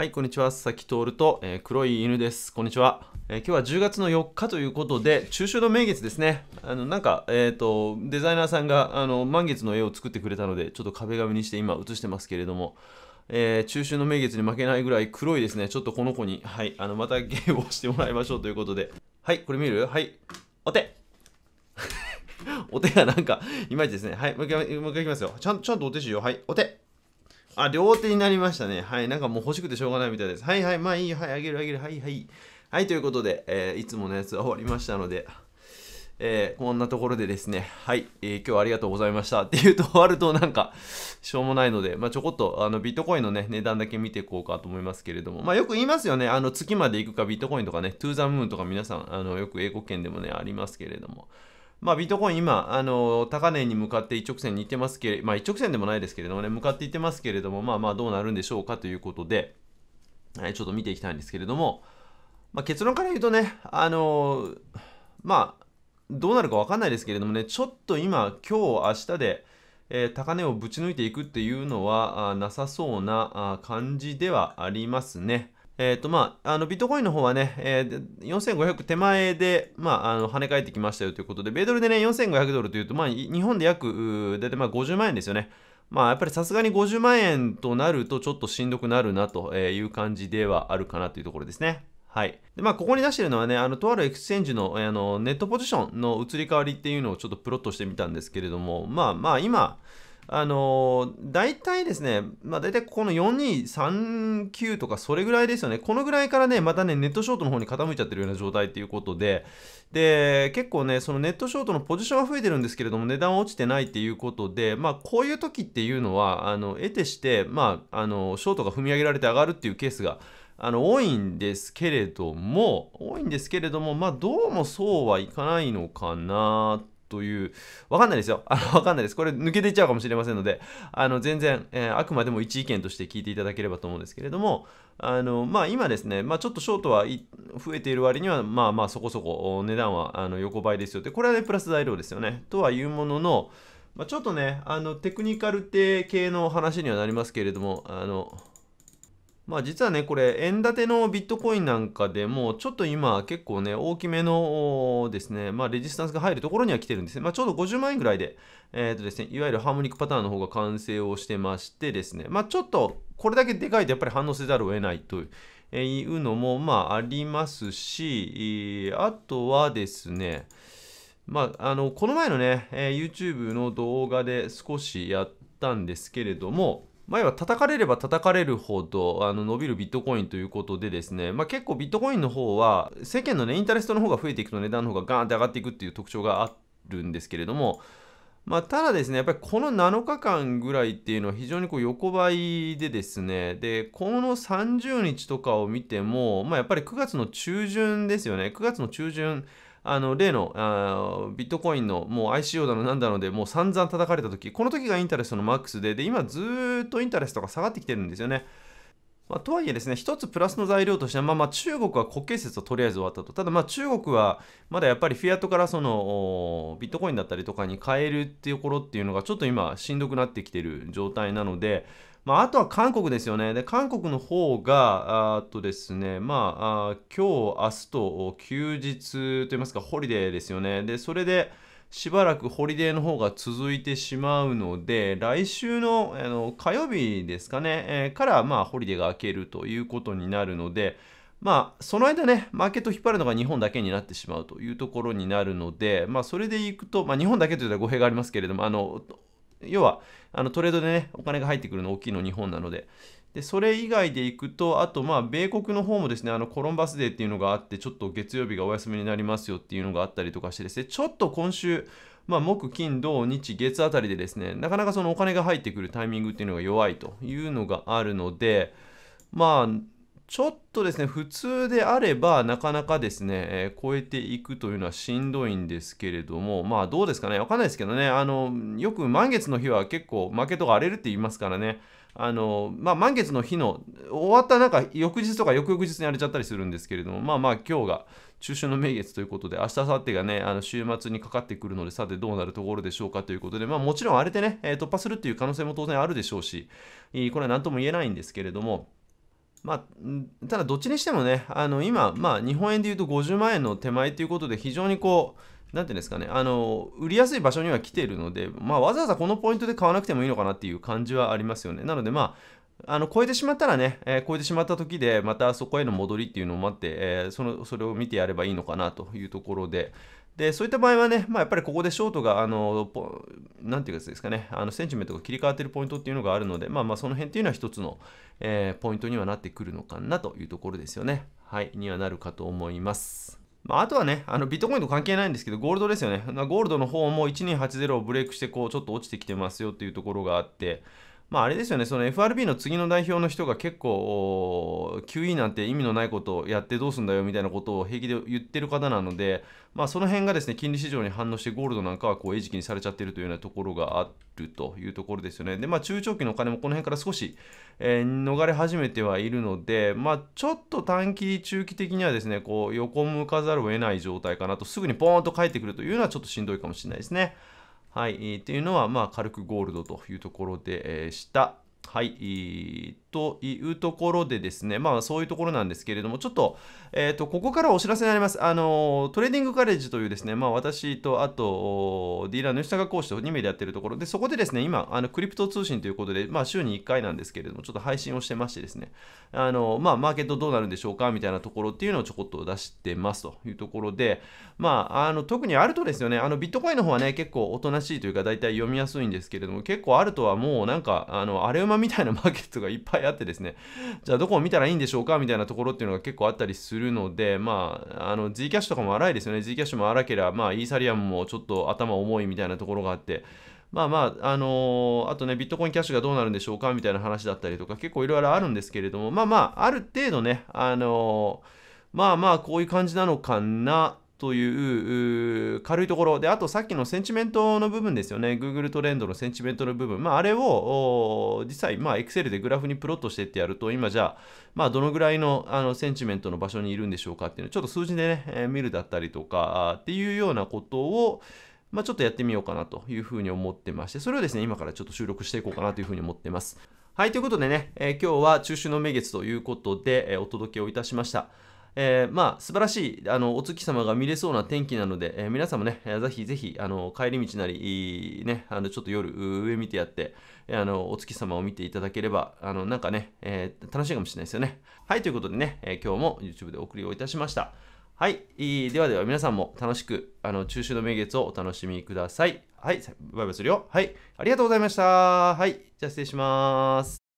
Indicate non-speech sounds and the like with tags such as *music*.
はい、こんにちは。佐々木徹と、えー、黒い犬です。こんにちは、えー、今日は10月の4日ということで、中秋の名月ですね。あの、なんか、えっ、ー、と、デザイナーさんが、あの、満月の絵を作ってくれたので、ちょっと壁紙にして今映してますけれども、え中秋の名月に負けないぐらい黒いですね。ちょっとこの子に、はい、あの、またゲームをしてもらいましょうということで。はい、これ見るはい、お手 *laughs* お手がなんか、いまいちですね。はい、もう一回、もう一回いきますよ。ちゃん、ちゃんとお手しよう。はい、お手あ、両手になりましたね。はい。なんかもう欲しくてしょうがないみたいです。はいはい。まあいいよ。はい。あげるあげる。はいはい。はい。ということで、えー、いつものやつは終わりましたので、えー、こんなところでですね、はい、えー、今日はありがとうございましたっていうと終わるとなんか、しょうもないので、まあ、ちょこっとあのビットコインのね、値段だけ見ていこうかと思いますけれども、まあ、よく言いますよね、あの月まで行くかビットコインとかね、トゥーザムーンとか皆さん、あのよく英語圏でもね、ありますけれども、まあ、ビットコイン今、あの、高値に向かって一直線に行ってますけれ、まあ、一直線でもないですけれどもね、向かっていってますけれども、まあまあ、どうなるんでしょうかということで、はい、ちょっと見ていきたいんですけれども、まあ、結論から言うとね、あの、まあ、どうなるかわかんないですけれどもね、ちょっと今、今日、明日で、えー、高値をぶち抜いていくっていうのはなさそうな感じではありますね。えっ、ー、と、まあ、あの、ビットコインの方はね、えー、4500手前で、まあ、あの、跳ね返ってきましたよということで、米ドルでね、4500ドルというと、まあ、日本で約、大体ま50万円ですよね。まあ、やっぱりさすがに50万円となると、ちょっとしんどくなるなという感じではあるかなというところですね。はい。で、まあ、ここに出してるのはね、あの、とあるエクスチェンジの、あの、ネットポジションの移り変わりっていうのをちょっとプロットしてみたんですけれども、まあ、まあ、今、あの大体ですね、まあ、大体この4239とかそれぐらいですよね、このぐらいからね、またね、ネットショートの方に傾いちゃってるような状態ということで、で、結構ね、そのネットショートのポジションは増えてるんですけれども、値段は落ちてないっていうことで、まあ、こういう時っていうのは、あの得てして、まあ、あのショートが踏み上げられて上がるっていうケースが、あの多いんですけれども、多いんですけれども、まあ、どうもそうはいかないのかなという、わかんないですよ。*laughs* あの、わかんないです。これ抜けていっちゃうかもしれませんので、あの、全然、えー、あくまでも一意見として聞いていただければと思うんですけれども、あの、まあ今ですね、まあちょっとショートは増えている割には、まあまあそこそこ値段はあの横ばいですよって、これはね、プラス材料ですよね。とはいうものの、まあ、ちょっとね、あの、テクニカル系系の話にはなりますけれども、あの、まあ実はね、これ、円建てのビットコインなんかでも、ちょっと今、結構ね、大きめのですね、まあレジスタンスが入るところには来てるんですね。まあちょうど50万円ぐらいで、えっ、ー、とですね、いわゆるハーモニックパターンの方が完成をしてましてですね、まあちょっと、これだけでかいとやっぱり反応せざるを得ないというのも、まあありますし、あとはですね、まあ、あの、この前のね、YouTube の動画で少しやったんですけれども、前は叩かれれば叩かれるほどあの伸びるビットコインということでですね、まあ、結構ビットコインの方は世間のねインタレストの方が増えていくと値段の方がガーンって上がっていくっていう特徴があるんですけれどもまあ、ただですね、やっぱりこの7日間ぐらいっていうのは非常にこう横ばいでですね、で、この30日とかを見ても、まあ、やっぱり9月の中旬ですよね、9月の中旬、あの例のあビットコインのもう ICO だのなんだのでもう散々叩かれた時この時がインタレストのマックスでで今ずっとインタレストが下がってきてるんですよね。まあ、とはいえですね、一つプラスの材料としては、まあ、まあ中国は国慶節をとりあえず終わったと。ただまあ中国はまだやっぱりフィアットからそのビットコインだったりとかに変えるっていうところっていうのがちょっと今しんどくなってきてる状態なので、まあ、あとは韓国ですよね。で、韓国の方が、あとですね、まあ、あ今日、明日と休日といいますか、ホリデーですよね。で、それで、しばらくホリデーの方が続いてしまうので、来週のあの火曜日ですかね、えー、から、まあ、ホリデーが明けるということになるので、まあ、その間ね、マーケットを引っ張るのが日本だけになってしまうというところになるので、まあ、それでいくと、まあ、日本だけというと語弊がありますけれども、あの、要は、あのトレードでね、お金が入ってくるの大きいの日本なので。で、それ以外でいくと、あと、まあ、米国の方もですね、あの、コロンバスデーっていうのがあって、ちょっと月曜日がお休みになりますよっていうのがあったりとかしてですね、ちょっと今週、まあ、木、金、土、日、月あたりでですね、なかなかそのお金が入ってくるタイミングっていうのが弱いというのがあるので、まあ、ちょっとですね、普通であれば、なかなかですね、えー、超えていくというのはしんどいんですけれども、まあどうですかね、わかんないですけどね、あの、よく満月の日は結構負けとか荒れるって言いますからね、あの、まあ満月の日の終わったなんか翌日とか翌々日に荒れちゃったりするんですけれども、まあまあ今日が中秋の名月ということで、明日、明後日がね、あの週末にかかってくるので、さてどうなるところでしょうかということで、まあ、もちろん荒れてね、突破するっていう可能性も当然あるでしょうし、これは何とも言えないんですけれども、まあ、ただどっちにしてもね、あの今、まあ、日本円でいうと50万円の手前ということで、非常にこう、なんていうんですかね、あの売りやすい場所には来ているので、まあ、わざわざこのポイントで買わなくてもいいのかなっていう感じはありますよね。なので、まあ、あの超えてしまったらね、えー、超えてしまった時で、またそこへの戻りっていうのを待って、えー、そのそれを見てやればいいのかなというところで、で、そういった場合はね、まあ、やっぱりここでショートが、あの、なんていうやつですかね、あのセンチメントが切り替わっているポイントっていうのがあるので、まあまあ、その辺っていうのは一つの、えー、ポイントにはなってくるのかなというところですよね。はい、にはなるかと思います。まあ、あとはね、あのビットコインと関係ないんですけど、ゴールドですよね。ゴールドの方も1280をブレイクして、こう、ちょっと落ちてきてますよっていうところがあって、まあ、あれですよね、その FRB の次の代表の人が結構、QE なんて意味のないことをやってどうすんだよみたいなことを平気で言ってる方なので、まあ、その辺がですね、金利市場に反応してゴールドなんかはこう餌食にされちゃってるというようなところがあるというところですよね。で、まあ、中長期のお金もこの辺から少し、えー、逃れ始めてはいるので、まあ、ちょっと短期、中期的にはですね、こう横向かざるを得ない状態かなと、すぐにポーンと返ってくるというのはちょっとしんどいかもしれないですね。はい、えというのは、まあ、軽くゴールドというところでした。はい、えーというところでですね、まあそういうところなんですけれども、ちょっと、えっ、ー、と、ここからお知らせになります。あの、トレーディングカレッジというですね、まあ私と、あと、ディーラーの吉高講師と2名でやってるところで、そこでですね、今、あの、クリプト通信ということで、まあ週に1回なんですけれども、ちょっと配信をしてましてですね、あの、まあマーケットどうなるんでしょうかみたいなところっていうのをちょこっと出してますというところで、まあ、あの、特にあるとですよね、あの、ビットコインの方はね、結構おとなしいというか、大体読みやすいんですけれども、結構あるとはもうなんか、あの、あ馬みたいなマーケットがいっぱいいあってですね、じゃあどこを見たらいいんでしょうかみたいなところっていうのが結構あったりするので、まあ、あの、G キャッシュとかも荒いですよね。G キャッシュも荒ければ、まあ、イーサリアムもちょっと頭重いみたいなところがあって、まあまあ、あのー、あとね、ビットコインキャッシュがどうなるんでしょうかみたいな話だったりとか、結構いろいろあるんですけれども、まあまあ、ある程度ね、あのー、まあまあ、こういう感じなのかなという軽いところで、あとさっきのセンチメントの部分ですよね。Google トレンドのセンチメントの部分。まあ、あれを実際、まあ、Excel でグラフにプロットしてってやると、今じゃあ、まあ、どのぐらいのあのセンチメントの場所にいるんでしょうかっていうのを、ちょっと数字でね、えー、見るだったりとか、っていうようなことを、まあ、ちょっとやってみようかなというふうに思ってまして、それをですね、今からちょっと収録していこうかなというふうに思ってます。はい、ということでね、えー、今日は中秋の名月ということで、えー、お届けをいたしました。えー、まあ、素晴らしいあのお月様が見れそうな天気なので、えー、皆さんもね、えー、ぜひぜひあの帰り道なり、いい、ね、あのちょっと夜上見てやって、えー、あのお月様を見ていただければ、あのなんかね、えー、楽しいかもしれないですよね。はい、ということでね、え今日も YouTube でお送りをいたしました。はい、ではでは皆さんも楽しくあの中秋の名月をお楽しみください。はい、バイバイするよ。はい、ありがとうございました。はい、じゃあ失礼します。